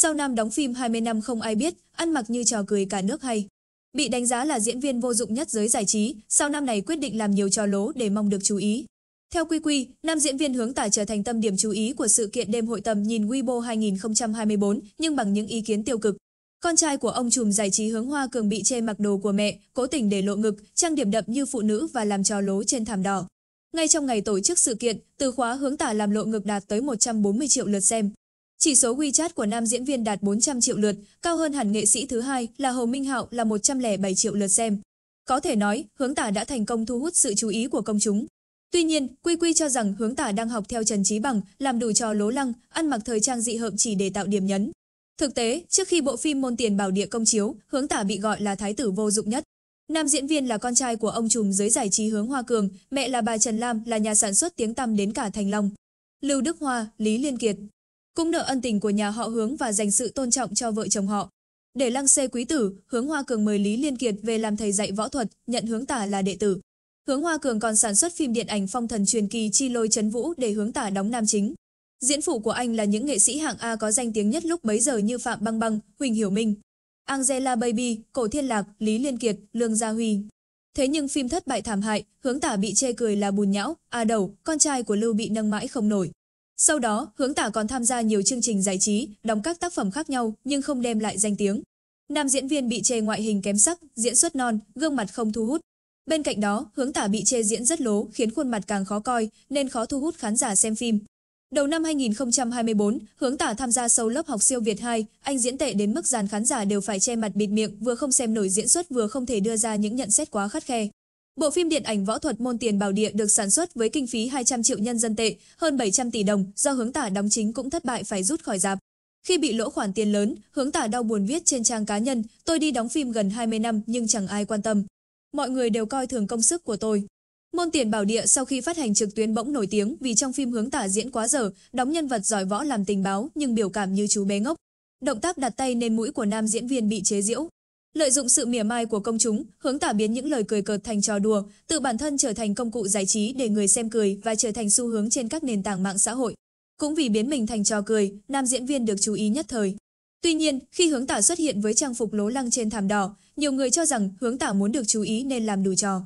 Sau nam đóng phim 20 năm không ai biết, ăn mặc như trò cười cả nước hay. Bị đánh giá là diễn viên vô dụng nhất giới giải trí, sau năm này quyết định làm nhiều trò lố để mong được chú ý. Theo quy quy, nam diễn viên hướng Tài trở thành tâm điểm chú ý của sự kiện đêm hội tầm nhìn Weibo 2024, nhưng bằng những ý kiến tiêu cực. Con trai của ông trùm giải trí hướng hoa cường bị chê mặc đồ của mẹ, cố tình để lộ ngực, trang điểm đậm như phụ nữ và làm trò lố trên thảm đỏ. Ngay trong ngày tổ chức sự kiện, từ khóa hướng tả làm lộ ngực đạt tới 140 triệu lượt xem. Chỉ số WeChat của nam diễn viên đạt 400 triệu lượt, cao hơn hẳn nghệ sĩ thứ hai là Hồ Minh Hạo là 107 triệu lượt xem. Có thể nói, hướng tả đã thành công thu hút sự chú ý của công chúng. Tuy nhiên, Quy Quy cho rằng hướng tả đang học theo Trần Trí Bằng, làm đủ trò lố lăng, ăn mặc thời trang dị hợm chỉ để tạo điểm nhấn. Thực tế, trước khi bộ phim Môn Tiền Bảo Địa công chiếu, hướng tả bị gọi là thái tử vô dụng nhất. Nam diễn viên là con trai của ông trùm giới giải trí hướng Hoa Cường, mẹ là bà Trần Lam là nhà sản xuất tiếng tăm đến cả Thành Long. Lưu Đức Hoa, Lý Liên Kiệt cũng nợ ân tình của nhà họ Hướng và dành sự tôn trọng cho vợ chồng họ. Để lăng xê quý tử, Hướng Hoa Cường mời Lý Liên Kiệt về làm thầy dạy võ thuật, nhận Hướng Tả là đệ tử. Hướng Hoa Cường còn sản xuất phim điện ảnh phong thần truyền kỳ Chi Lôi Trấn Vũ để Hướng Tả đóng nam chính. Diễn phụ của anh là những nghệ sĩ hạng A có danh tiếng nhất lúc bấy giờ như Phạm Băng Băng, Huỳnh Hiểu Minh, Angela Baby, Cổ Thiên Lạc, Lý Liên Kiệt, Lương Gia Huy. Thế nhưng phim thất bại thảm hại, Hướng Tả bị chê cười là bùn nhão, A Đầu, con trai của Lưu bị nâng mãi không nổi. Sau đó, Hướng Tả còn tham gia nhiều chương trình giải trí, đóng các tác phẩm khác nhau nhưng không đem lại danh tiếng. Nam diễn viên bị chê ngoại hình kém sắc, diễn xuất non, gương mặt không thu hút. Bên cạnh đó, Hướng Tả bị chê diễn rất lố khiến khuôn mặt càng khó coi nên khó thu hút khán giả xem phim. Đầu năm 2024, Hướng Tả tham gia sâu lớp học siêu Việt 2, anh diễn tệ đến mức dàn khán giả đều phải che mặt bịt miệng, vừa không xem nổi diễn xuất vừa không thể đưa ra những nhận xét quá khắt khe. Bộ phim điện ảnh võ thuật môn tiền bảo địa được sản xuất với kinh phí 200 triệu nhân dân tệ, hơn 700 tỷ đồng, do hướng tả đóng chính cũng thất bại phải rút khỏi dạp. Khi bị lỗ khoản tiền lớn, hướng tả đau buồn viết trên trang cá nhân, tôi đi đóng phim gần 20 năm nhưng chẳng ai quan tâm. Mọi người đều coi thường công sức của tôi. Môn tiền bảo địa sau khi phát hành trực tuyến bỗng nổi tiếng vì trong phim hướng tả diễn quá dở, đóng nhân vật giỏi võ làm tình báo nhưng biểu cảm như chú bé ngốc. Động tác đặt tay lên mũi của nam diễn viên bị chế giễu lợi dụng sự mỉa mai của công chúng, hướng tả biến những lời cười cợt thành trò đùa, tự bản thân trở thành công cụ giải trí để người xem cười và trở thành xu hướng trên các nền tảng mạng xã hội. Cũng vì biến mình thành trò cười, nam diễn viên được chú ý nhất thời. Tuy nhiên, khi hướng tả xuất hiện với trang phục lố lăng trên thảm đỏ, nhiều người cho rằng hướng tả muốn được chú ý nên làm đủ trò.